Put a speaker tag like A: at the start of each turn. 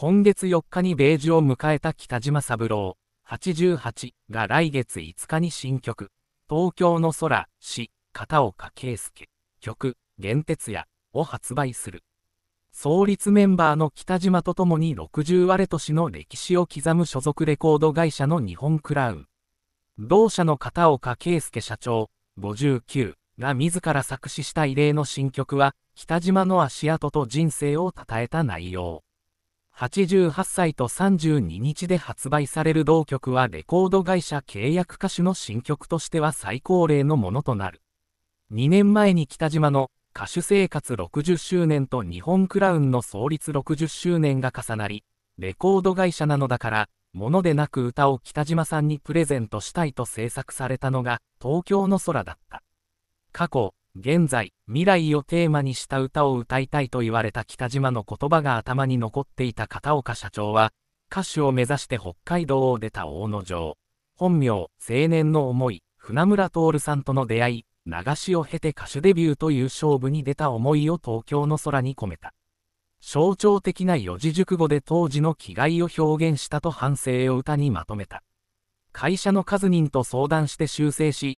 A: 今月4日に米寿を迎えた北島三郎、88が来月5日に新曲、東京の空、詩、片岡圭介、曲、原哲也を発売する。創立メンバーの北島と共に60割年の歴史を刻む所属レコード会社の日本クラウン。同社の片岡圭介社長、59が自ら作詞した異例の新曲は、北島の足跡と人生を称えた内容。88歳と32日で発売される同曲はレコード会社契約歌手の新曲としては最高齢のものとなる。2年前に北島の歌手生活60周年と日本クラウンの創立60周年が重なり、レコード会社なのだから、ものでなく歌を北島さんにプレゼントしたいと制作されたのが東京の空だった。過去、現在、未来をテーマにした歌を歌いたいと言われた北島の言葉が頭に残っていた片岡社長は、歌手を目指して北海道を出た大野城。本名、青年の思い、船村徹さんとの出会い、流しを経て歌手デビューという勝負に出た思いを東京の空に込めた。象徴的な四字熟語で当時の気概を表現したと反省を歌にまとめた。会社の数人と相談して修正し、